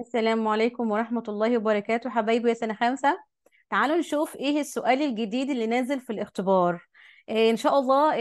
السلام عليكم ورحمة الله وبركاته حبايبي يا سنة خمسة تعالوا نشوف ايه السؤال الجديد اللي نازل في الاختبار إيه ان شاء الله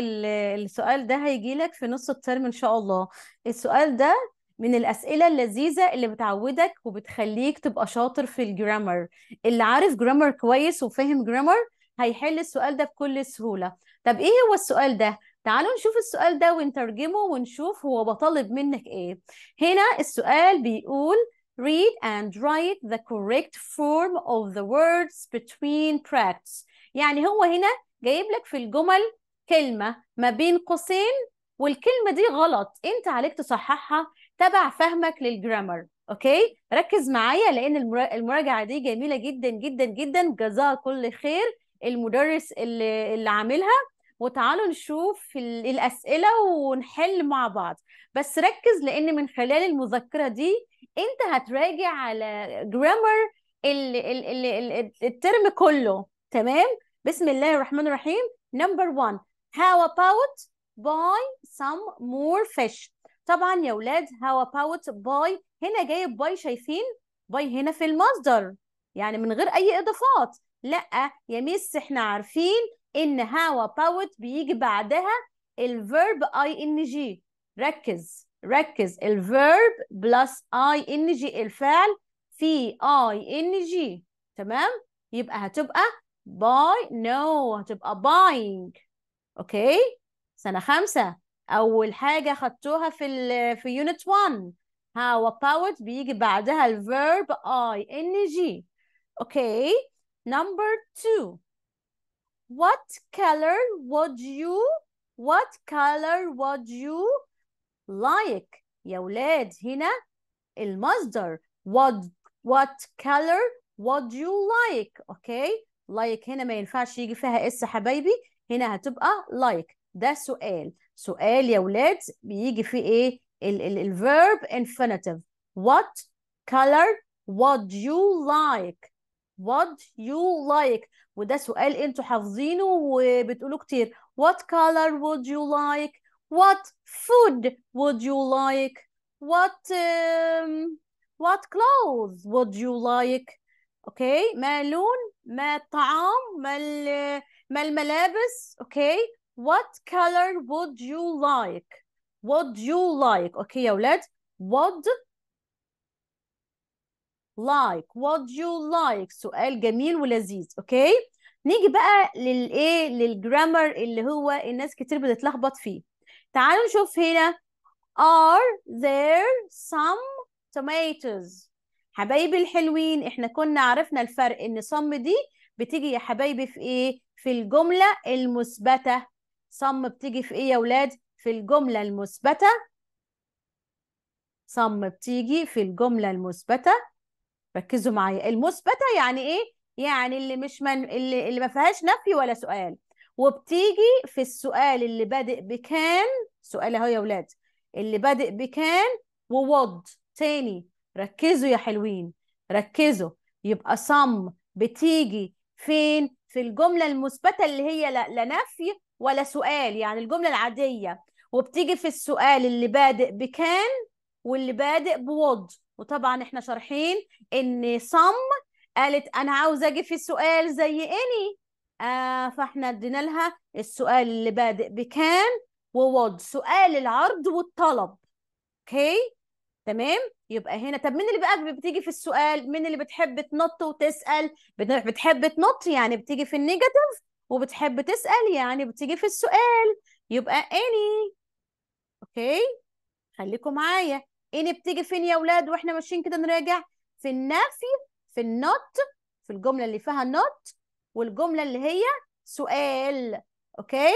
السؤال ده هيجي لك في نص الترم ان شاء الله السؤال ده من الأسئلة اللذيذة اللي بتعودك وبتخليك تبقى شاطر في الجرامر اللي عارف جرامر كويس وفاهم جرامر هيحل السؤال ده بكل سهولة طب ايه هو السؤال ده تعالوا نشوف السؤال ده ونترجمه ونشوف هو بطلب منك ايه هنا السؤال بيقول Read and write the correct form of the words between brackets. يعني هو هنا جايب لك في الجمل كلمة ما بين قوسين والكلمة دي غلط انت عليك تصححها تبع فهمك للجرامر اوكي ركز معايا لان المراجعة دي جميلة جدا جدا جدا جزاها كل خير المدرس اللي, اللي عاملها وتعالوا نشوف الأسئلة ونحل مع بعض بس ركز لأن من خلال المذكرة دي انت هتراجع على جرامر الترم كله تمام بسم الله الرحمن الرحيم نمبر 1 how about buy some more fish طبعا يا ولاد how about buy هنا جايب باي شايفين باي هنا في المصدر يعني من غير اي اضافات لا يا ميس احنا عارفين ان how about بيجي بعدها الفيرب اي ان جي ركز ركز الفيرب بلس اي ان جي الفعل في اي ان جي تمام يبقى هتبقى باي نو no. هتبقى باينج اوكي سنه خمسه اول حاجه خدتوها في ال في يونت 1 هاو about بيجي بعدها الفيرب اي ان جي اوكي نمبر 2 What color would you What color would you like يا ولاد هنا المصدر what what color would you like اوكي okay. like هنا ما ينفعش يجي فيها اس حبايبي هنا هتبقى like ده سؤال سؤال يا ولاد بيجي فيه ايه ال ال infinitive what color would you like What you like وده سؤال انتوا حافظينه وبتقولوه كتير What color would you like What food would you like what um, what clothes would you like okay ما اللون ما الطعام ما ما الملابس okay what color would you like would you like okay يا ولاد would like would you like سؤال جميل ولذيذ okay نيجي بقى للايه للجرامر اللي هو الناس كتير بتتلخبط فيه تعالوا نشوف هنا are there some tomatoes حبايبي الحلوين احنا كنا عرفنا الفرق ان صم دي بتيجي يا حبايبي في ايه في الجملة المثبتة صم بتيجي في ايه يا ولاد في الجملة المثبتة صم بتيجي في الجملة المثبتة ركزوا معايا المثبتة يعني ايه يعني اللي مش من... اللي, اللي ما فيهاش نفي ولا سؤال وبتيجي في السؤال اللي بادئ بكان سؤال اهو يا ولاد اللي بادئ بكان وود تاني ركزوا يا حلوين ركزوا يبقى صم بتيجي فين في الجملة المثبتة اللي هي لا, نفي ولا سؤال يعني الجملة العادية وبتيجي في السؤال اللي بادئ بكان واللي بادئ بود وطبعا احنا شارحين ان صم قالت انا عاوزه اجي في السؤال زي اني آه فاحنا ادينا لها السؤال اللي بادئ بكان وود سؤال العرض والطلب اوكي تمام يبقى هنا طب مين اللي بقى بتيجي في السؤال مين اللي بتحب تنط وتسال بتحب تنط يعني بتيجي في النيجاتيف وبتحب تسال يعني بتيجي في السؤال يبقى اني اوكي خليكم معايا اني بتيجي فين يا اولاد واحنا ماشيين كده نراجع في النفي في النوت في الجمله اللي فيها نوت والجملة اللي هي سؤال اوكي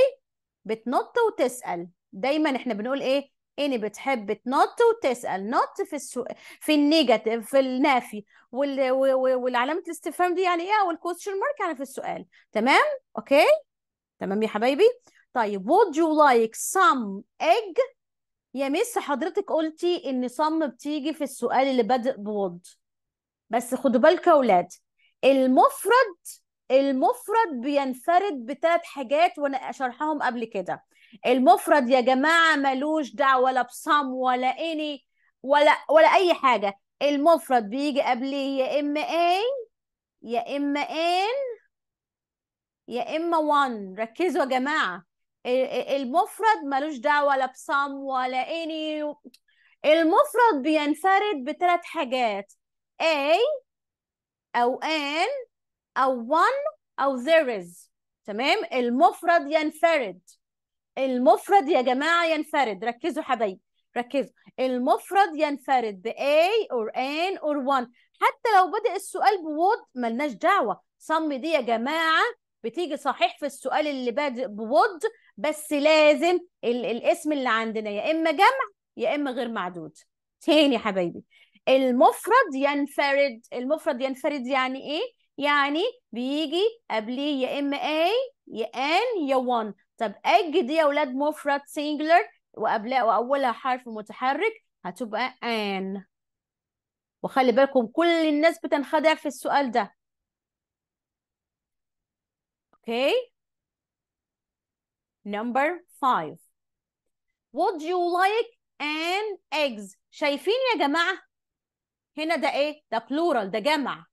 بتنط وتسأل دايما احنا بنقول ايه اني بتحب تنط وتسأل نط في السو... في النيجاتيف في النافي وال... والعلامة الاستفهام دي يعني ايه الكوشن مارك يعني في السؤال تمام اوكي تمام يا حبايبي طيب would you like some egg يا مس حضرتك قلتي ان صم بتيجي في السؤال اللي بادئ بود بس خدوا بالك يا اولاد المفرد المفرد بينفرد بثلاث حاجات وانا شرحهم قبل كده المفرد يا جماعه ملوش دعوه ولا بصم ولا اني ولا ولا اي حاجه المفرد بيجي قبليه يا اما اي يا اما ان يا اما وان ركزوا يا جماعه المفرد ملوش دعوه لا بصم ولا اني المفرد بينفرد بثلاث حاجات اي او ان أو one أو there is تمام المفرد ينفرد المفرد يا جماعة ينفرد ركزوا حبايبي ركزوا المفرد ينفرد ب A or an or one حتى لو بدأ السؤال بود ملناش دعوة صم دي يا جماعة بتيجي صحيح في السؤال اللي بادئ بود بس لازم ال الاسم اللي عندنا يا إما جمع يا إما غير معدود تاني حبايبي المفرد ينفرد المفرد ينفرد يعني إيه؟ يعني بيجي قبليه يا اما A يا N يا 1 طب اج دي يا اولاد مفرد سينجلر وقبلها واولها حرف متحرك هتبقى ان وخلي بالكم كل الناس بتنخدع في السؤال ده اوكي okay. number 5 do you like an eggs شايفين يا جماعه هنا ده ايه ده plural ده جمع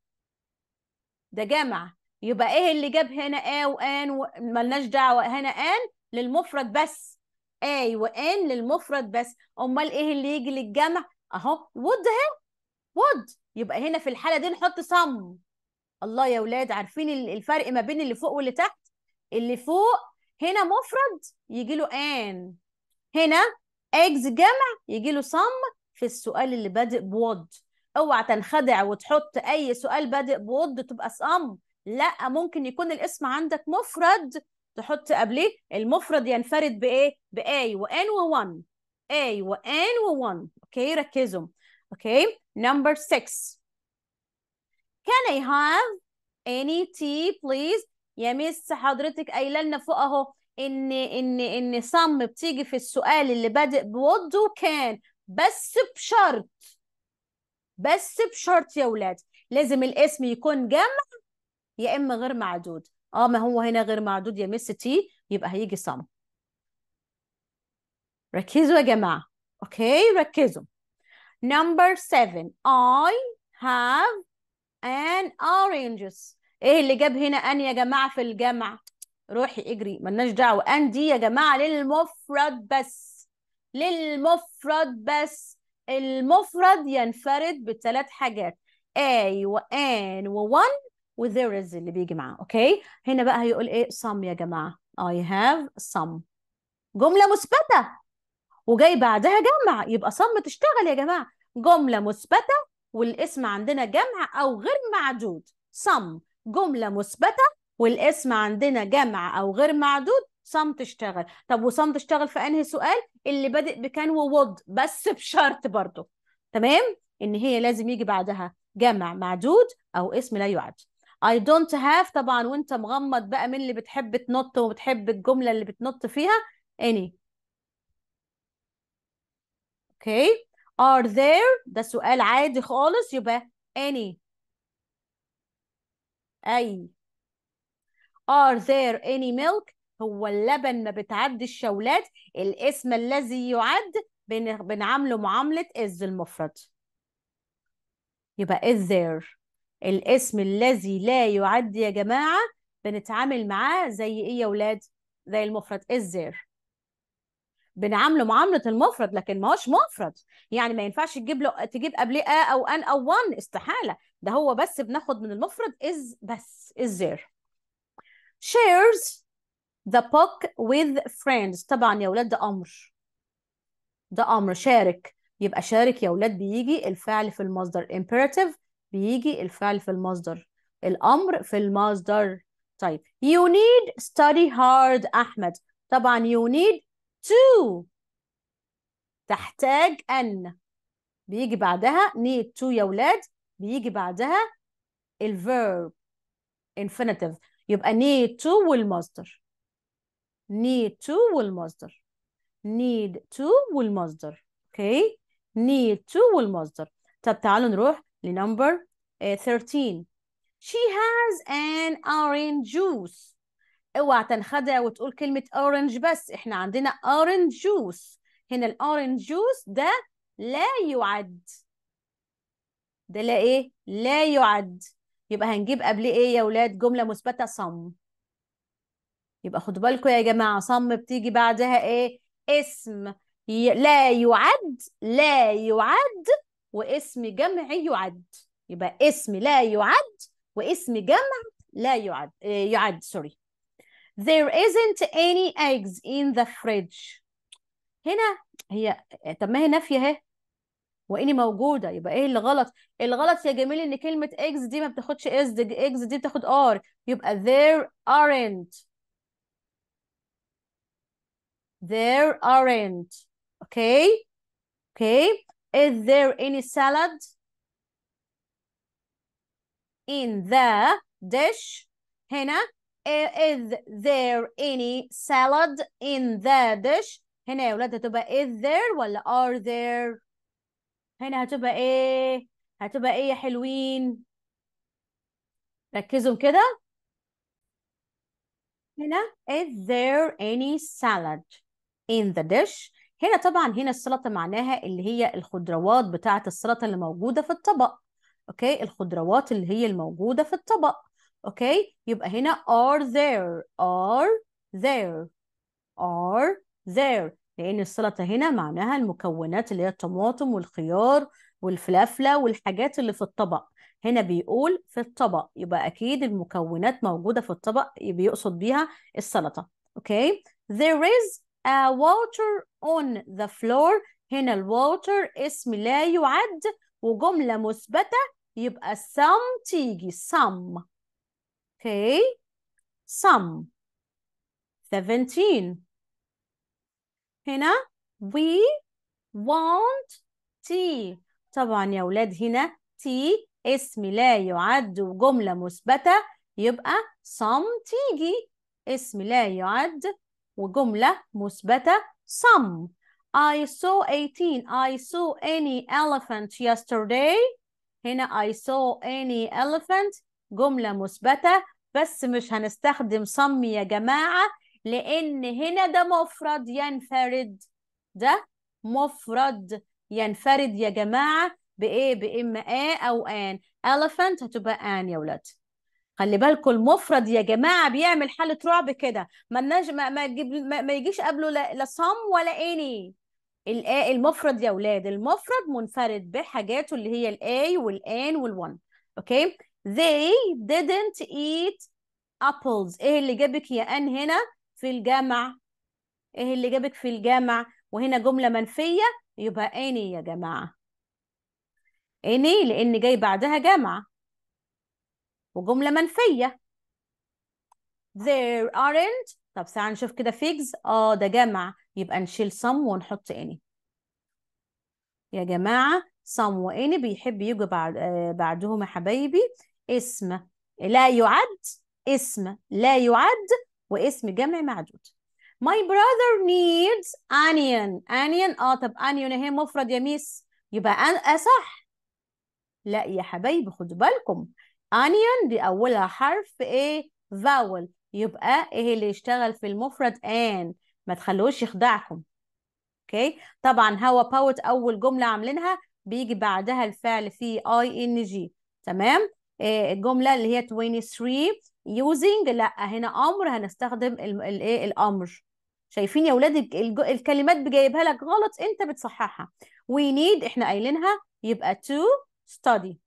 ده جمع يبقى ايه اللي جاب هنا ايه وان ملناش دعوه هنا ان للمفرد بس اي وان للمفرد بس امال ايه اللي يجي للجمع اهو وود اهي وود يبقى هنا في الحاله دي نحط صم الله يا ولاد عارفين الفرق ما بين اللي فوق واللي تحت اللي فوق هنا مفرد يجي له ان هنا اكس جمع يجي له صم في السؤال اللي بادئ بود اوعى تنخدع وتحط اي سؤال بادئ بود تبقى صم لا ممكن يكون الاسم عندك مفرد تحط قبليه المفرد ينفرد بايه باي وان و1 اي وان و1 اوكي ركزوا اوكي نمبر 6 كان اي هاف اني تي بليز يا مس حضرتك قايله لنا فوق اهو ان ان ان صم بتيجي في السؤال اللي بادئ بود وكان بس بشرط بس بشرط يا ولاد لازم الاسم يكون جمع يا اما غير معدود اه ما هو هنا غير معدود يا مس تي يبقى هيجي صم ركزوا يا جماعه اوكي ركزوا نمبر 7 I have an oranges ايه اللي جاب هنا ان يا جماعه في الجمع روحي اجري ملناش دعوه ان دي يا جماعه للمفرد بس للمفرد بس المفرد ينفرد بثلاث حاجات اي وان وون وذير از اللي بيجي معاه اوكي هنا بقى هيقول ايه سم يا جماعه اي هاف سم جمله مثبته وجاي بعدها جمع يبقى سم تشتغل يا جماعه جمله مثبته والاسم عندنا جمع او غير معدود سم جمله مثبته والاسم عندنا جمع او غير معدود صم تشتغل طب وصم تشتغل في انهي سؤال اللي بادئ بكان وود بس بشرط برضه تمام ان هي لازم يجي بعدها جمع معدود او اسم لا يعد I don't have طبعا وانت مغمض بقى من اللي بتحب تنط وبتحب الجمله اللي بتنط فيها any اوكي okay. are there ده سؤال عادي خالص يبقى any اي are there any milk هو اللبن ما بتعد الشولات الاسم الذي يعد بنعامله معاملة إز المفرد يبقى إز there الاسم الذي لا يعد يا جماعة بنتعامل معاه زي ايه يا ولاد زي المفرد إز there بنعامله معاملة المفرد لكن ما هوش مفرد يعني ما ينفعش تجيب له تجيب قبليه ا او ان او وان استحالة ده هو بس بناخد من المفرد إز بس إز there شيرز the book with friends طبعا يا ولاد ده امر ده امر شارك يبقى شارك يا ولاد بيجي الفعل في المصدر imperative بيجي الفعل في المصدر الامر في المصدر طيب you need study hard احمد طبعا you need to تحتاج ان بيجي بعدها need to يا ولاد بيجي بعدها الverb infinitive يبقى need to والمصدر need to والمصدر need to والمصدر okay need to والمصدر طب تعالوا نروح لنمبر 13 آه، she has an orange juice اوعى تنخدع وتقول كلمة orange بس احنا عندنا orange juice هنا الاورنج جوس ده لا يعد ده لا ايه لا يعد يبقى هنجيب قبل ايه يا ولاد جملة مثبتة some يبقى خدوا بالكم يا جماعة صم بتيجي بعدها ايه اسم لا يعد لا يعد واسم جمع يعد يبقى اسم لا يعد واسم جمع لا يعد آه، يعد سوري there isn't any eggs in the fridge هنا هي طب ما هي نافيه اهي واني موجوده يبقى ايه اللي غلط الغلط يا جميل ان كلمه eggs دي ما بتاخدش اس دي eggs دي بتاخد ار يبقى there aren't There aren't. Okay? Okay. Is there any salad in the dish? هنا is there any salad in the dish هنا يا ولاد هتبقى is there ولا are there هنا هتبقى ايه هتبقى ايه يا حلوين ركزوا كده هنا is there any salad in the dish هنا طبعا هنا السلطة معناها اللي هي الخضروات بتاعة السلطة اللي موجودة في الطبق اوكي الخضروات اللي هي الموجودة في الطبق اوكي يبقى هنا are there are there are there لأن السلطة هنا معناها المكونات اللي هي الطماطم والخيار والفلافلة والحاجات اللي في الطبق هنا بيقول في الطبق يبقى أكيد المكونات موجودة في الطبق بيقصد بيها السلطة اوكي there is a water on the floor هنا water اسم لا يعد وجملة مثبتة يبقى some تيجي some okay some 17 هنا we want tea طبعا يا ولاد هنا tea اسم لا يعد وجملة مثبتة يبقى some تيجي اسم لا يعد وجملة مثبتة some I saw 18 I saw any elephant yesterday هنا I saw any elephant جملة مثبتة بس مش هنستخدم some يا جماعة لأن هنا ده مفرد ينفرد ده مفرد ينفرد يا جماعة بإيه بإما آ أو آن elephant هتبقى آن يا ولاد خلي بالكم المفرد يا جماعه بيعمل حاله رعب كده ما, ما, ما, ما يجيش قبله لا, لا صم ولا اني المفرد يا اولاد المفرد منفرد بحاجاته اللي هي الاي والان والون اوكي they didn't eat apples ايه اللي جابك يا ان هنا في الجمع ايه اللي جابك في الجمع وهنا جمله منفيه يبقى اني يا جماعه اني لان جاي بعدها جمع وجملة منفية there aren't طب ساعه نشوف كده figs اه ده جمع يبقى نشيل some ونحط any يا جماعة some وany بيحب يجي بعد آه، بعدهم يا حبايبي اسم لا يعد اسم لا يعد واسم جمع معدود my brother needs onion onion اه طب onion اهي مفرد يا ميس يبقى أن... صح لا يا حبايبي خدوا بالكم onion دي أولها حرف إيه vowel يبقى إيه اللي يشتغل في المفرد an ما تخلوش يخدعكم أوكي طبعا هوا باوت أول جملة عاملينها بيجي بعدها الفعل في ing ان جي تمام إيه الجملة اللي هي 23 using لا هنا أمر هنستخدم الإيه الأمر شايفين يا ولاد الكلمات بجايبها لك غلط أنت بتصححها we need إحنا قايلينها يبقى to study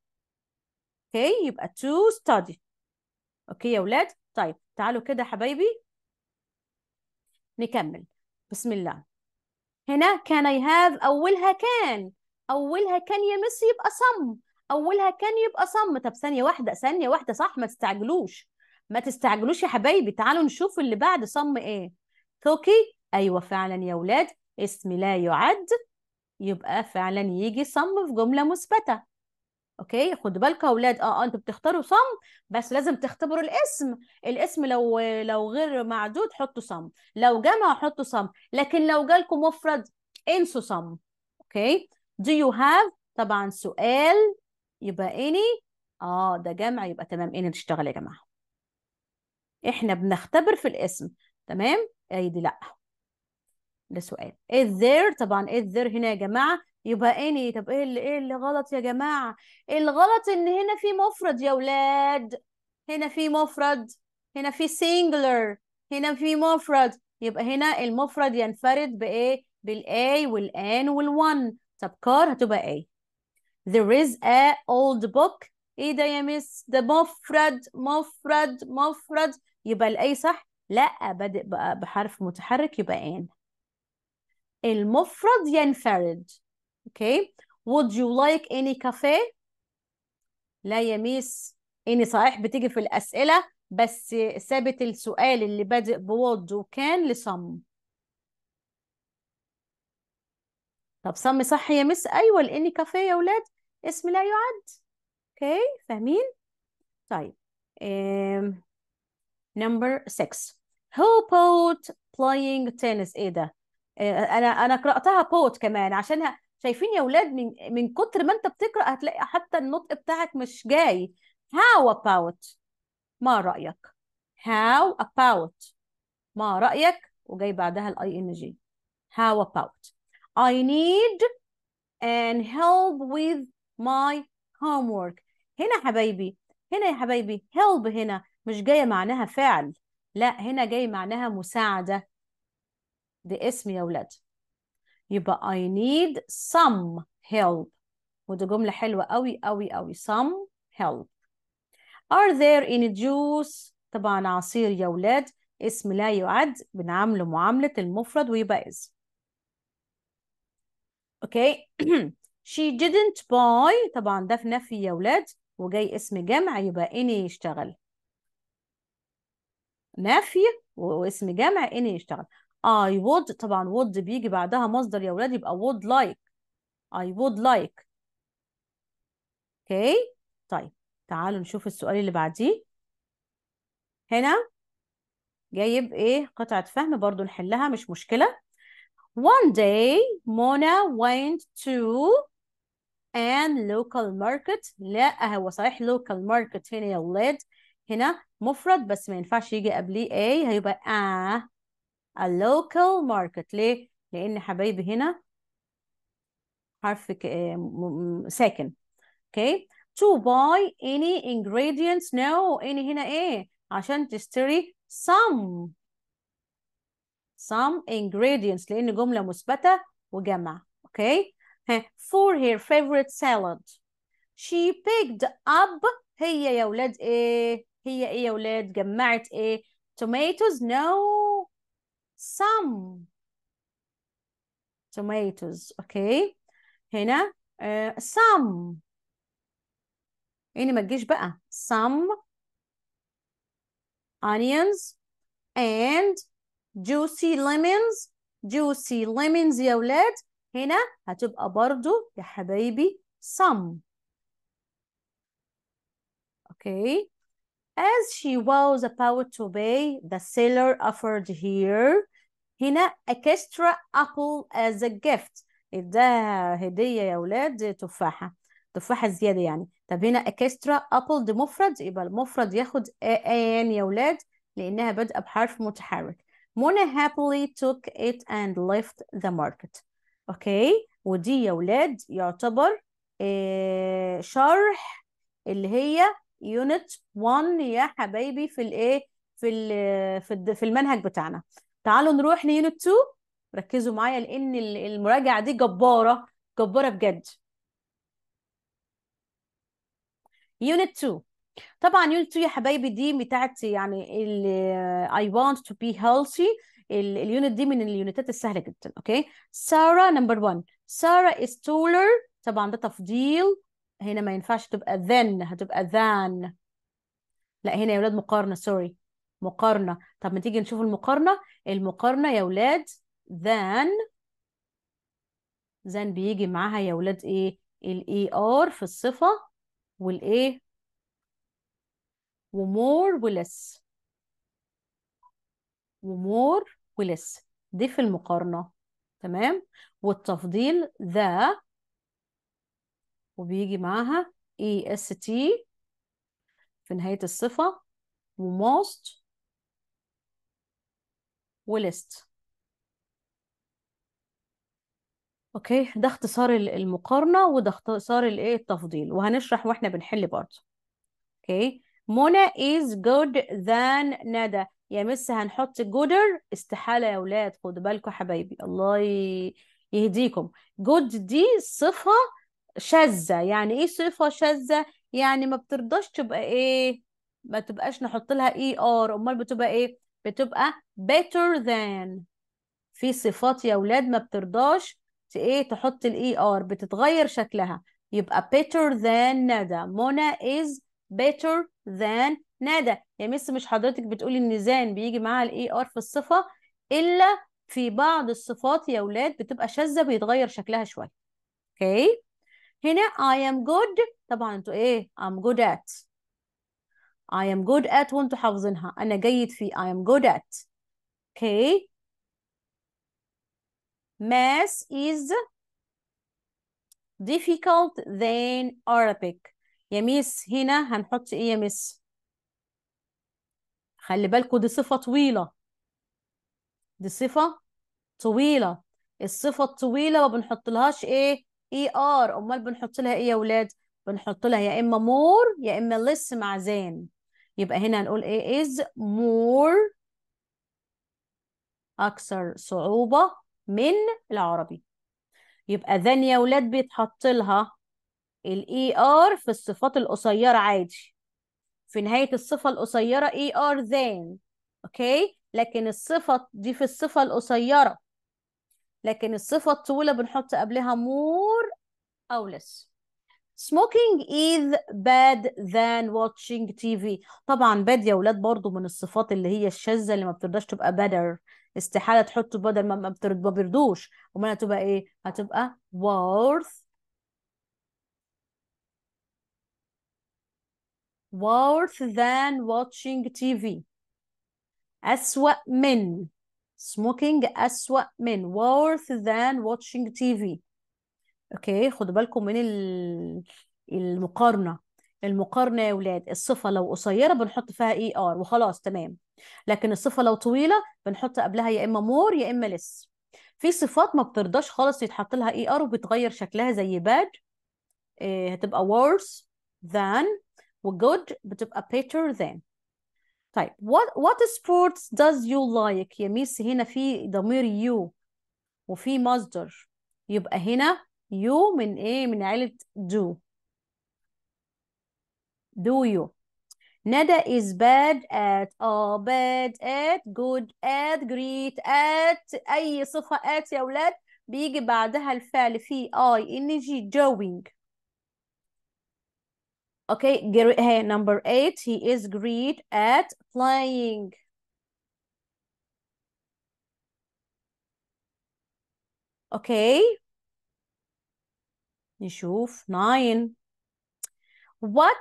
اوكي يبقى to study اوكي يا ولاد طيب تعالوا كده حبايبي نكمل بسم الله هنا كان I have أولها كان أولها كان يا مس يبقى صم أولها كان يبقى صم طب ثانية واحدة ثانية واحدة صح ما تستعجلوش ما تستعجلوش يا حبايبي تعالوا نشوف اللي بعد صم إيه توكي أيوة فعلا يا ولاد اسم لا يعد يبقى فعلا يجي صم في جملة مثبتة اوكي خدوا بالكم يا اولاد آه،, اه انتوا بتختاروا صم بس لازم تختبروا الاسم الاسم لو لو غير معدود حطوا صم لو جمع حطوا صم لكن لو جالكم مفرد انسوا صم اوكي دو يو هاف طبعا سؤال يبقى اني اه ده جمع يبقى تمام اني تشتغل يا جماعه احنا بنختبر في الاسم تمام اي دي لا ده سؤال is there طبعا is there هنا يا جماعه يبقى اني طب ايه اللي ايه اللي غلط يا جماعة الغلط ان هنا في مفرد يا ولاد هنا في مفرد هنا في singular هنا في مفرد يبقى هنا المفرد ينفرد بايه بالاي والان والون طب كار هتبقى ايه there is a old book ايه ده يا مس ده مفرد مفرد مفرد يبقى الاي صح لا بادئ بقى بحرف متحرك يبقى ان المفرد ينفرد okay would you like any cafe لا يا ميس اني صحيح بتيجي في الاسئله بس ثابت السؤال اللي بادئ بود وكان لصم طب صم صح يا مس ايوه لاني كافيه يا ولاد اسم لا يعد اوكي فاهمين طيب نمبر 6 هو بوت بلاينج تنس ايه ده آه، انا انا قراتها بوت كمان عشان شايفين يا اولاد من من كتر ما انت بتقرا هتلاقي حتى النطق بتاعك مش جاي how about ما رايك how about ما رايك وجاي بعدها الاي ان جي how about I need and help with my homework هنا يا حبايبي هنا يا حبايبي help هنا مش جايه معناها فعل لا هنا جاي معناها مساعده ده اسم يا ولاد يبقى I need some help ودي جملة حلوة قوي قوي قوي some help are there any juice طبعا عصير يا ولاد اسم لا يعد بنعامله معاملة المفرد ويبقى is okay. she didn't buy طبعا ده في نفي يا ولاد وجاي اسم جمع يبقى اني يشتغل نفي واسم جمع اني يشتغل I would طبعا would بيجي بعدها مصدر يا ولاد يبقى would like I would like اوكي okay. طيب تعالوا نشوف السؤال اللي بعديه هنا جايب ايه قطعة فهم برضو نحلها مش مشكلة One day Mona went to an local market لا هو صحيح local market هنا يا ولاد هنا مفرد بس ما ينفعش يجي قبليه ايه هيبقى اه a local market ليه؟ لأن حبايبي هنا حرف ساكن okay to buy any ingredients no any هنا ايه عشان تشتري some some ingredients لأن جملة مثبتة وجمع okay for her favorite salad she picked up هي يا ولاد ايه هي ايه يا ولاد جمعت ايه tomatoes no some tomatoes okay هنا uh, some يعني ما تجيش بقى some onions and juicy lemons juicy lemons يا ولاد هنا هتبقى برضو يا حبايبي some okay As she was about to pay, the seller offered her هنا extra apple as a gift اداها هدية يا ولاد تفاحة تفاحة زيادة يعني طب هنا extra apple دي مفرد يبقى المفرد ياخد an يا ولاد لأنها بادئة بحرف متحرك Mona happily took it and left the market اوكي okay. ودي يا ولاد يعتبر شرح اللي هي يونت 1 يا حبايبي في الايه في الـ في الـ في المنهج بتاعنا تعالوا نروح ليونت 2 ركزوا معايا لان المراجعه دي جباره جباره بجد يونت 2 طبعا يونت 2 يا حبايبي دي بتاعت يعني اي I want to be healthy اليونت دي من اليونتات السهله جدا اوكي ساره نمبر 1 ساره از تولر طبعا ده تفضيل هنا ما ينفعش تبقى ذن هتبقى ذان لا هنا يا ولاد مقارنة سوري مقارنة طب ما تيجي نشوف المقارنة المقارنة يا ولاد ذان ذان بيجي معاها يا ولاد ايه الاي ار e في الصفة والايه ومور ولس ومور ولس دي في المقارنة تمام والتفضيل ذا وبيجي معاها اي اس تي في نهاية الصفة وموست وليست اوكي ده اختصار المقارنة وده اختصار الايه التفضيل وهنشرح واحنا بنحل برضه اوكي منى is good than ندى يا مس هنحط جودر استحالة يا ولاد خدوا بالكم حبايبي الله يهديكم جود دي صفة شاذة يعني ايه صفة شاذة يعني ما بترضاش تبقى ايه ما تبقاش نحط لها اي e ار امال بتبقى ايه بتبقى better than في صفات يا اولاد ما بترضاش ايه تحط الاي ار e بتتغير شكلها يبقى better than ندى منى is better than ندى يا مس مش حضرتك بتقولي ان زان بيجي معاها الاي ار e في الصفة الا في بعض الصفات يا اولاد بتبقى شاذة بيتغير شكلها شوية اوكي okay. هنا I am good طبعا انتوا ايه I'm good at I am good at وانتوا حافظينها انا جيد في I am good at okay math is difficult than Arabic يا ميس هنا هنحط ايه يا ميس خلي بالكوا دي صفة طويلة دي صفة طويلة الصفة الطويلة ما بنحطلهاش ايه اي ار امال بنحط لها ايه يا ولاد بنحط لها يا اما مور يا اما لس مع زين يبقى هنا هنقول ايه is more اكثر صعوبة من العربي يبقى ذن يا ولاد بيتحط لها الاي ار في الصفات القصيرة عادي في نهاية الصفة القصيرة اي ار ذان اوكي لكن الصفة دي في الصفة القصيرة لكن الصفة الطولة بنحط قبلها more أو less smoking is bad than watching TV طبعا bad يا ولاد برضو من الصفات اللي هي الشاذة اللي ما بترضاش تبقى better استحالة تحطه بدل ما ما بيرضوش امال هتبقى ايه هتبقى worth worth than watching TV أسوأ من smoking أسوأ من worse than watching TV اوكي خدوا بالكم من المقارنة المقارنة يا ولاد الصفة لو قصيرة بنحط فيها اي e ار وخلاص تمام لكن الصفة لو طويلة بنحط قبلها يا اما مور يا اما لس في صفات ما بترضاش خالص يتحط لها اي e ار وبتغير شكلها زي باد آه، هتبقى worse than وجود بتبقى better than طيب what what sports does you like يا ميس هنا في ضمير you وفي مصدر يبقى هنا you من ايه من عيلة do do you ندى is bad at or bad at good at great at أي صفة at يا أولاد بيجي بعدها الفعل في I إن جي doing Okay, hey, number eight, he is great at playing. Okay. نشوف nine. What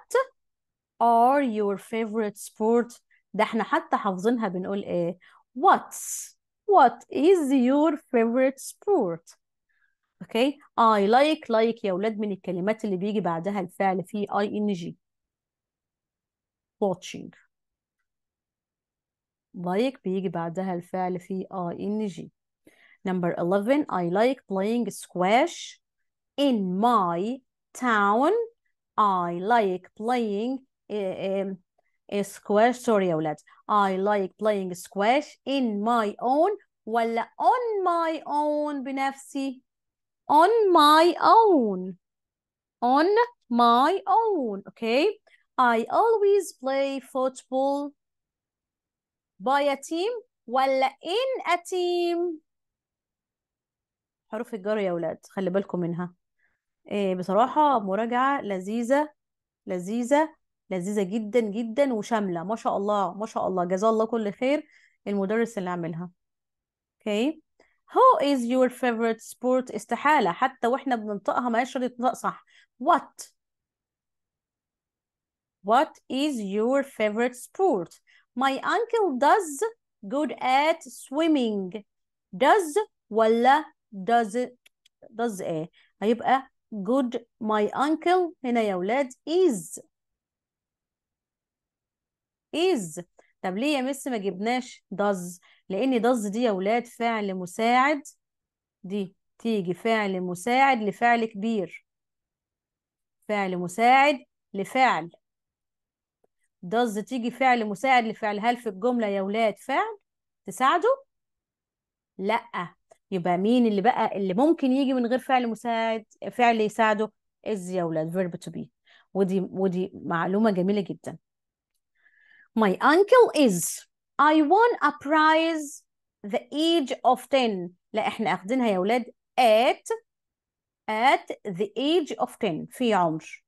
are your favorite sport? ده احنا حتى حافظينها بنقول ايه? What's what is your favorite sport? اوكي اي لايك لايك يا ولاد من الكلمات اللي بيجي بعدها الفعل فيه اي ان جي watching لايك بيجي بعدها الفعل فيه اي ان جي number 11 I like playing squash in my town I like playing uh, uh, squash sorry يا ولاد I like playing squash in my own ولا on my own بنفسي on my own on my own okay I always play football by a team ولا in a team حروف الجر يا ولاد خلي بالكم منها إيه بصراحة مراجعة لذيذة لذيذة لذيذة جدا جدا وشاملة ما شاء الله ما شاء الله جزاه الله كل خير المدرس اللي عملها اوكي okay. Who is your favorite sport استحالة حتى واحنا بننطقها ما يشرد ينطق صح What What is your favorite sport My uncle does good at swimming does ولا does does ايه هيبقى good my uncle هنا يا ولاد is is طب ليه يا مس ما جبناش does لأن دز دي يا ولاد فعل مساعد دي تيجي فعل مساعد لفعل كبير فعل مساعد لفعل دز تيجي فعل مساعد لفعل هل في الجملة يا ولاد فعل تساعده؟ لأ يبقى مين اللي بقى اللي ممكن يجي من غير فعل مساعد فعل يساعده از يا ولاد verb to be ودي ودي معلومة جميلة جدا My uncle is I won a prize the age of 10 لا احنا اخدينها يا ولاد at at the age of 10 في عمر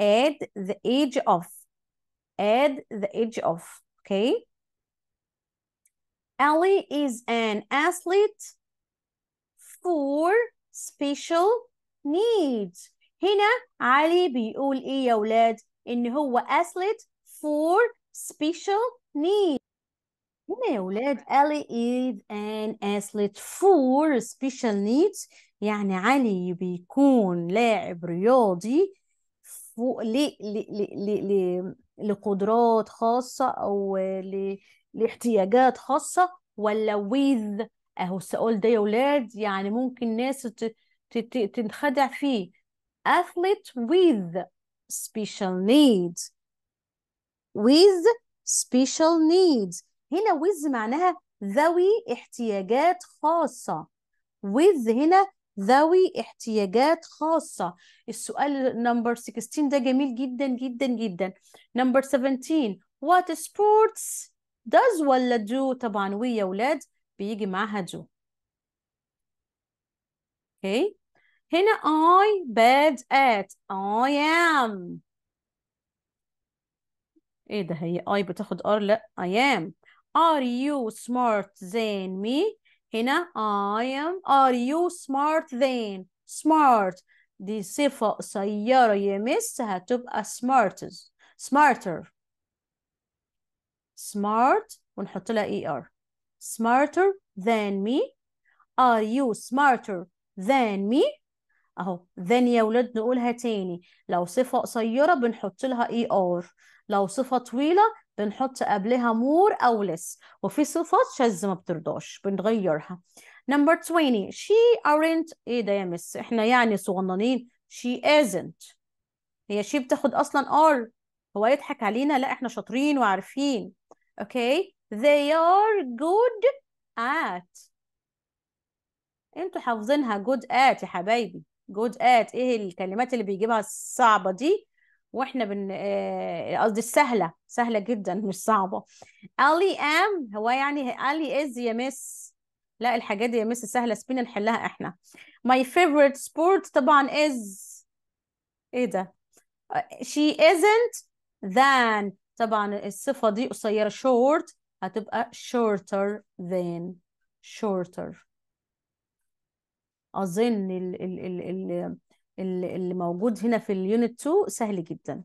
at the age of at the age of okay Ali is an athlete for special needs هنا علي بيقول ايه يا ولاد ان هو athlete for special needs هنا يا ولاد علي is an athlete for special needs يعني علي بيكون لاعب رياضي فوق لي لي لقدرات خاصة أو لاحتياجات خاصة ولا with أهو السؤال ده يا ولاد يعني ممكن ناس تنخدع فيه athlete with special needs with special needs هنا with معناها ذوي احتياجات خاصة with هنا ذوي احتياجات خاصة السؤال نمبر 16 ده جميل جدا جدا جدا نمبر 17 what sports does ولا do طبعا we يا ولاد بيجي معاها do okay هنا I bad at I am ايه ده هي I بتاخد R لا I am Are you smart than me? هنا I am Are you smart than smart دي صفة سيارة يا مس هتبقى smartest smarter smart ونحط لها er smarter than me Are you smarter than me اهو then يا ولاد نقولها تاني لو صفة قصيرة بنحط لها er لو صفة طويلة بنحط قبلها مور أو less وفي صفات شاذة ما بترضاش بنغيرها نمبر 20 she aren't إيه ده يا مس إحنا يعني صغننين she isn't هي she بتاخد أصلا are هو يضحك علينا لا إحنا شاطرين وعارفين اوكي they are good at انتوا حافظينها good at يا حبايبي good at ايه الكلمات اللي بيجيبها الصعبة دي واحنا بن آه، قصدي السهله سهله جدا مش صعبه الي ام هو يعني الي از يا مس لا الحاجات دي يا مس سهله سبينا نحلها احنا my favorite sport طبعا از ايه ده she isn't than طبعا الصفه دي قصيره short هتبقى shorter than shorter اظن ال ال ال ال اللي موجود هنا في اليونت 2 سهل جدا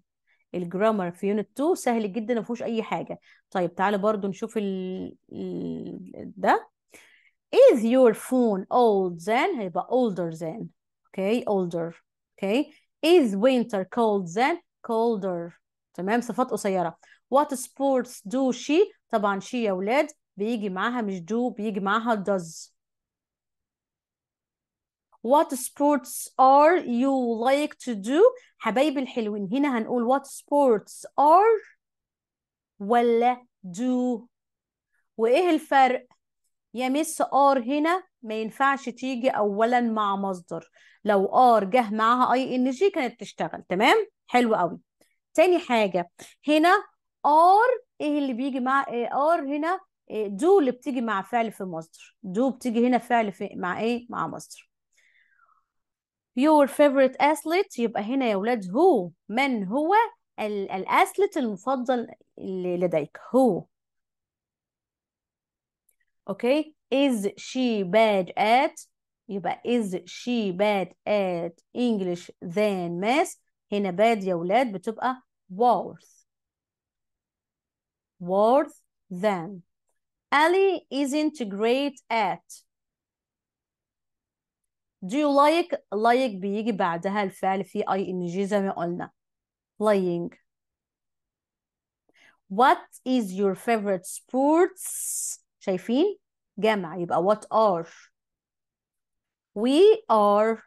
الجرامر في يونت 2 سهل جدا ما فيهوش اي حاجه طيب تعالى برضو نشوف ال... ال... ده is your phone old than هيبقى older than okay older okay is winter cold than colder تمام صفات قصيره what sports do she طبعا she يا اولاد بيجي معاها مش do بيجي معاها does what sports are you like to do حبايبي الحلوين هنا هنقول what sports are ولا do وايه الفرق يا مس ار هنا ما ينفعش تيجي اولا مع مصدر لو ار جه معاها اي ان جي كانت تشتغل تمام حلو قوي تاني حاجه هنا ار ايه اللي بيجي مع إيه؟ ار هنا دو إيه؟ اللي بتيجي مع فعل في مصدر دو بتيجي هنا فعل في مع ايه مع مصدر your favorite athlete يبقى هنا يا ولاد هو من هو الأثلت المفضل اللي لديك هو okay is she bad at يبقى is she bad at English than math هنا bad يا ولاد بتبقى worth worth than Ali isn't great at do you like like بيجي بعدها الفعل في ing زي ما قلنا playing What is your favorite sports شايفين جمع يبقى what are We are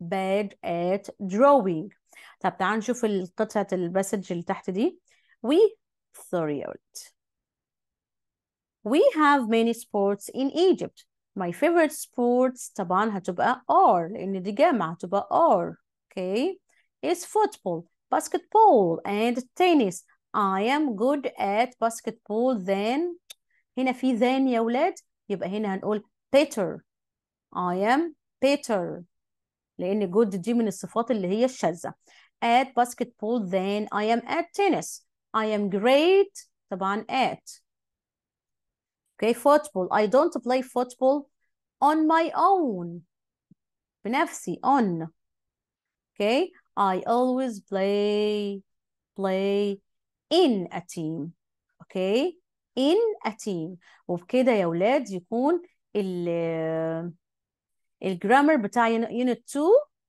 bad at drawing طب تعال نشوف القطعة الباسج اللي تحت دي We thrilled We have many sports in Egypt my favorite sports طبعا هتبقى R لأن دي جامعة هتبقى R okay is football basketball and tennis I am good at basketball then هنا في then يا ولاد يبقى هنا هنقول better I am better لأن good دي من الصفات اللي هي الشاذة at basketball then I am at tennis I am great طبعا at Okay, football. I don't play football on my own. بنفسي on. Okay, I always play play in a team. Okay, in a team. وبكده يا ولاد يكون ال الجرامر بتاع unit 2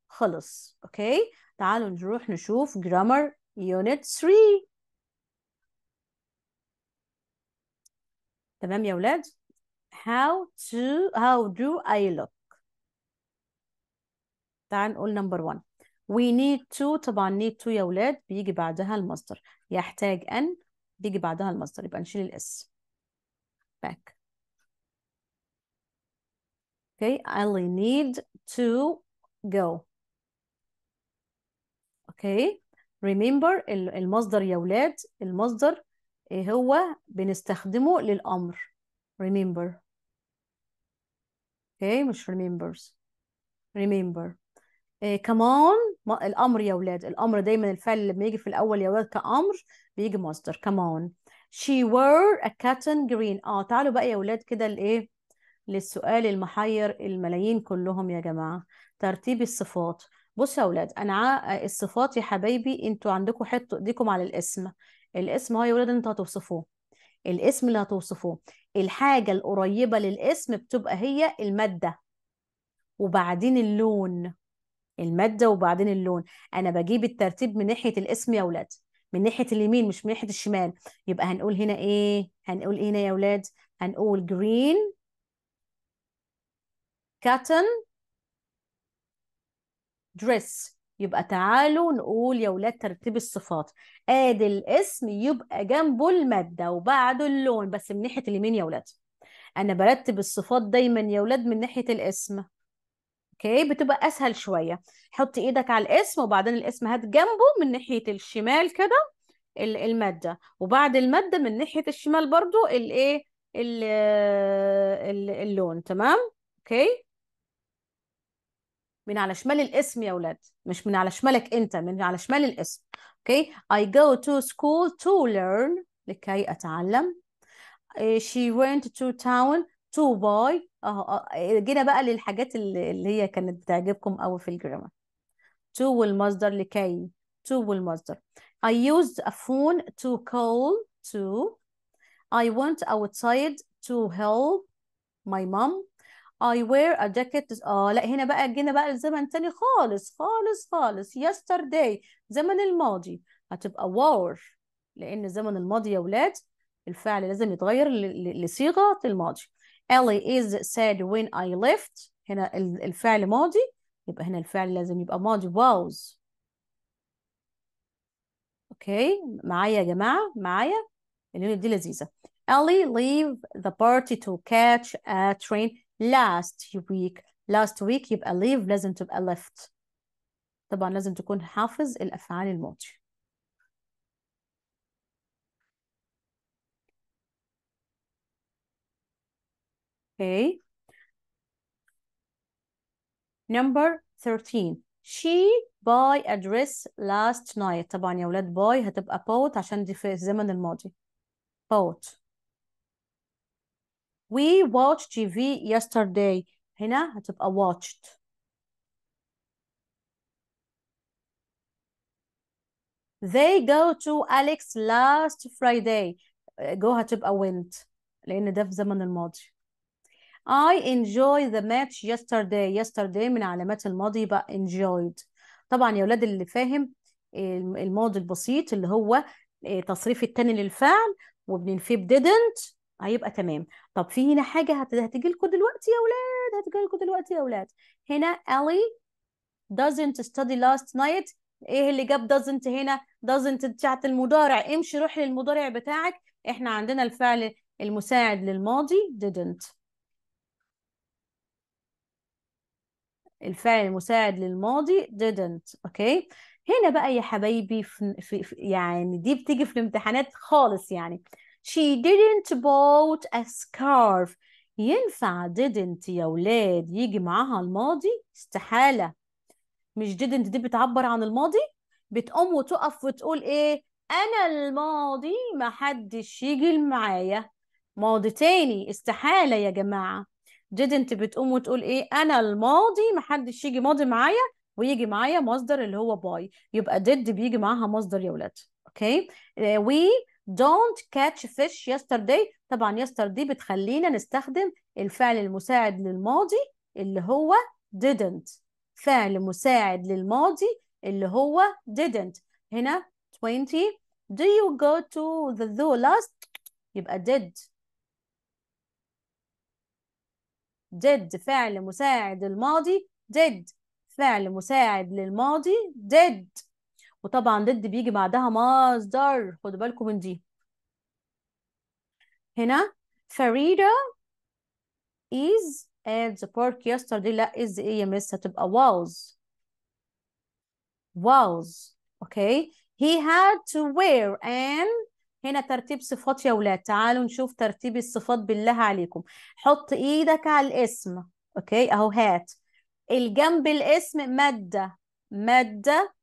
خلص. Okay, تعالوا نروح نشوف جرامر unit 3. تمام يا ولاد how to how do I look تعال نقول نمبر one we need to طبعا need to يا ولاد بيجي بعدها المصدر يحتاج أن بيجي بعدها المصدر يبقى نشيل الاس back okay I need to go okay remember المصدر يا ولاد المصدر إيه هو بنستخدمه للأمر remember okay مش remembers remember إيه كمان الأمر يا ولاد الأمر دايما الفعل لما يجي في الأول يا ولاد كأمر بيجي مصدر كمان she wore a cotton green اه تعالوا بقى يا ولاد كده لإيه للسؤال المحير الملايين كلهم يا جماعة ترتيب الصفات بصوا يا ولاد أنا الصفات يا حبايبي انتوا عندكم حطوا ايديكم على الاسم الاسم هو يا ولاد انتوا هتوصفوه الاسم اللي هتوصفوه الحاجة القريبة للاسم بتبقى هي المادة وبعدين اللون المادة وبعدين اللون أنا بجيب الترتيب من ناحية الاسم يا ولاد من ناحية اليمين مش من ناحية الشمال يبقى هنقول هنا إيه هنقول هنا يا ولاد هنقول green cotton dress يبقى تعالوا نقول يا ولاد ترتيب الصفات ادي الاسم يبقى جنبه الماده وبعده اللون بس من ناحيه اليمين يا ولاد انا برتب الصفات دايما يا ولاد من ناحيه الاسم اوكي بتبقى اسهل شويه حط ايدك على الاسم وبعدين الاسم هات جنبه من ناحيه الشمال كده الماده وبعد الماده من ناحيه الشمال برضو الايه اللون تمام اوكي من على شمال الاسم يا ولاد مش من على شمالك انت من على شمال الاسم اوكي I go to school to learn لكي اتعلم uh, she went to town to buy اه جينا بقى للحاجات اللي هي كانت بتعجبكم قوي في الجرامر to والمصدر لكي to والمصدر I used a phone to call to I went outside to help my mom I wear a jacket اه لا هنا بقى جينا بقى لزمن تاني خالص خالص خالص yesterday زمن الماضي هتبقى wore لأن زمن الماضي يا ولاد الفعل لازم يتغير لصيغة الماضي Ellie is sad when I left هنا الفعل ماضي يبقى هنا الفعل لازم يبقى ماضي was اوكي معايا يا جماعة معايا اليونت دي لذيذة Ellie leave the party to catch a train last week last week يبقى leave لازم تبقى left طبعا لازم تكون حافظ الأفعال الماضية Okay. Number 13. She buy a dress last night. طبعا يا ولاد buy هتبقى bought عشان دي في الزمن الماضي. Bought. We watched TV yesterday هنا هتبقى watched They go to Alex last Friday go هتبقى went لأن ده في زمن الماضي I enjoy the match yesterday yesterday من علامات الماضي بقى enjoyed طبعا يا ولاد اللي فاهم الماضي البسيط اللي هو آه، تصريف التاني للفعل وبننفيه didn't هيبقى آه، تمام طب في هنا حاجه هتجي لكم دلوقتي يا اولاد هتجي لكم دلوقتي يا اولاد هنا الي doesn't study last night ايه اللي جاب doesn't هنا doesn't بتاعت المضارع امشي روح للمضارع بتاعك احنا عندنا الفعل المساعد للماضي didn't الفعل المساعد للماضي didn't اوكي okay. هنا بقى يا حبايبي في, في يعني دي بتيجي في الامتحانات خالص يعني she didn't bought a scarf ينفع didn't يا ولاد يجي معاها الماضي استحالة مش didn't دي بتعبر عن الماضي بتقوم وتقف وتقول ايه انا الماضي محدش يجي معايا ماضي تاني استحالة يا جماعة didn't بتقوم وتقول ايه انا الماضي محدش يجي ماضي معايا ويجي معايا مصدر اللي هو باي يبقى did بيجي معاها مصدر يا ولاد اوكي okay. آه، we don't catch fish yesterday طبعا yesterday بتخلينا نستخدم الفعل المساعد للماضي اللي هو didn't فعل مساعد للماضي اللي هو didn't هنا 20 do you go to the zoo last يبقى did did فعل مساعد الماضي did فعل مساعد للماضي did وطبعا ضد بيجي بعدها مصدر خدوا بالكم من دي هنا فريدة is at the park yesterday لا is ايه يا مس هتبقى was was okay he had to wear and هنا ترتيب صفات يا ولاد تعالوا نشوف ترتيب الصفات بالله عليكم حط ايدك على الاسم اوكي اهو هات الجنب الاسم مادة مادة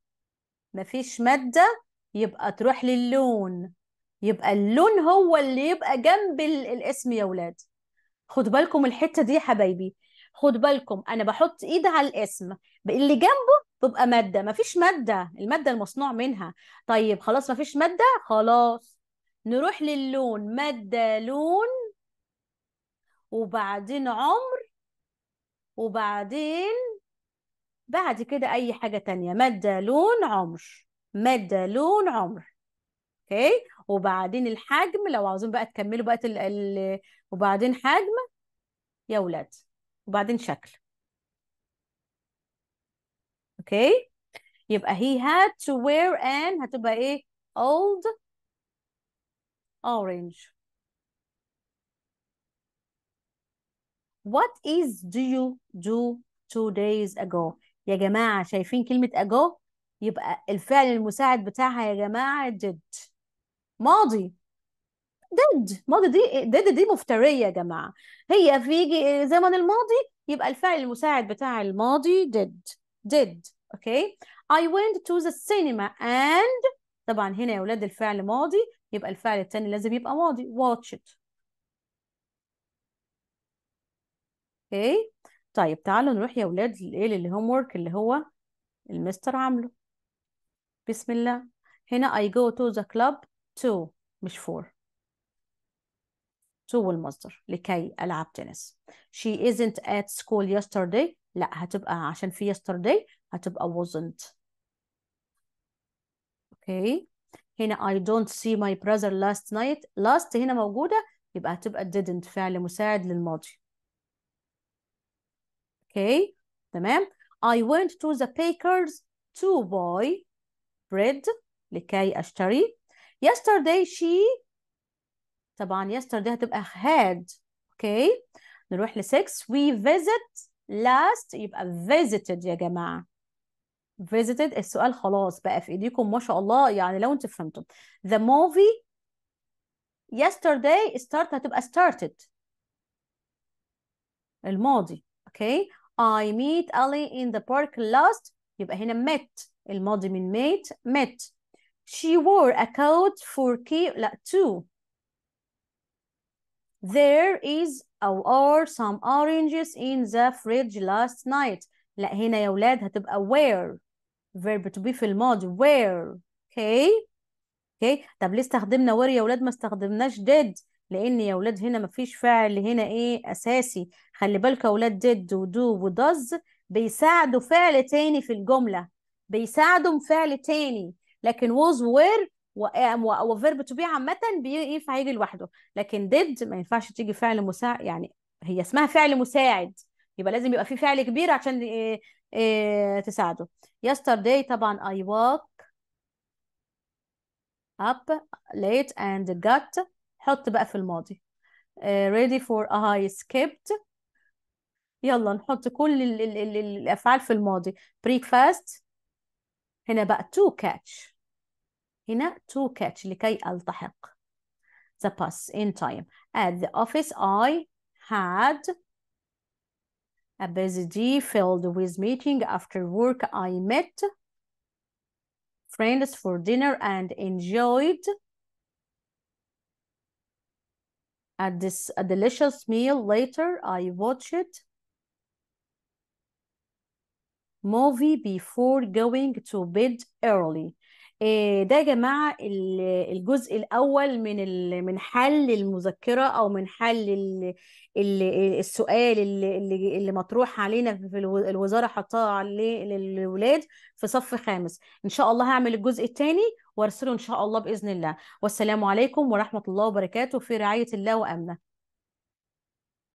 مفيش مادة يبقى تروح للون يبقى اللون هو اللي يبقى جنب الاسم يا ولاد خد بالكم الحتة دي يا حبايبي خد بالكم انا بحط ايدي على الاسم اللي جنبه تبقى مادة مفيش مادة المادة المصنوع منها طيب خلاص مفيش مادة خلاص نروح للون مادة لون وبعدين عمر وبعدين بعد كده أي حاجة تانية مادة لون عمر مادة لون عمر أوكي وبعدين الحجم لو عاوزين بقى تكملوا بقى ال ال وبعدين حجم يا ولاد وبعدين شكل أوكي يبقى he had to wear an هتبقى إيه old orange What is do you do two days ago يا جماعة شايفين كلمة أجو يبقى الفعل المساعد بتاعها يا جماعة did ماضي did ماضي دي did دي مفترية يا جماعة هي في زمن الماضي يبقى الفعل المساعد بتاع الماضي did did okay I went to the cinema and طبعا هنا يا ولاد الفعل ماضي يبقى الفعل التاني لازم يبقى ماضي watch it okay طيب تعالوا نروح يا ولاد لايه للهوم ورك اللي هو المستر عامله بسم الله هنا I go to the club to مش for to المصدر لكي ألعب تنس she isn't at school yesterday لا هتبقى عشان في yesterday هتبقى wasn't اوكي okay. هنا I don't see my brother last night last هنا موجودة يبقى هتبقى didn't فعل مساعد للماضي okay تمام I went to the baker's to buy bread لكي أشتري yesterday she طبعا yesterday هتبقى had okay نروح ل 6 we visit last يبقى visited يا جماعة visited السؤال خلاص بقى في ايديكم ما شاء الله يعني لو انت فهمتم the movie yesterday start هتبقى started الماضي اوكي okay. I meet Ali in the park last يبقى هنا met الماضي من met met she wore a coat for key لا two there is or are some oranges in the fridge last night لا هنا يا ولاد هتبقى where verb to be في الماضي where okay okay طب ليه استخدمنا where يا ولاد ما استخدمناش did لان يا اولاد هنا مفيش فاعل هنا ايه اساسي خلي بالك اولاد ديد ودو ودز بيساعدوا فعل تاني في الجمله بيساعدوا فعل تاني لكن ووز وير وفيرب تو بي عامه بينفع يجي لوحده لكن ديد ما ينفعش تيجي فعل مساعد يعني هي اسمها فعل مساعد يبقى لازم يبقى في فعل كبير عشان إيه إيه تساعده يسترداي طبعا I walk up late and got حط بقى في الماضي ready for a skipped يلا نحط كل ال ال ال الأفعال في الماضي breakfast هنا بقى to catch هنا to catch لكي ألتحق the bus in time at the office I had a busy day filled with meeting after work I met friends for dinner and enjoyed at this a delicious meal later I watched movie before going to bed early آه، ده يا جماعة الجزء الأول من من حل المذكرة أو من حل السؤال اللي مطروح علينا في الوزارة حطاه عليه للولاد في صف خامس إن شاء الله هعمل الجزء الثاني وأرسله إن شاء الله بإذن الله والسلام عليكم ورحمة الله وبركاته في رعاية الله وأمنه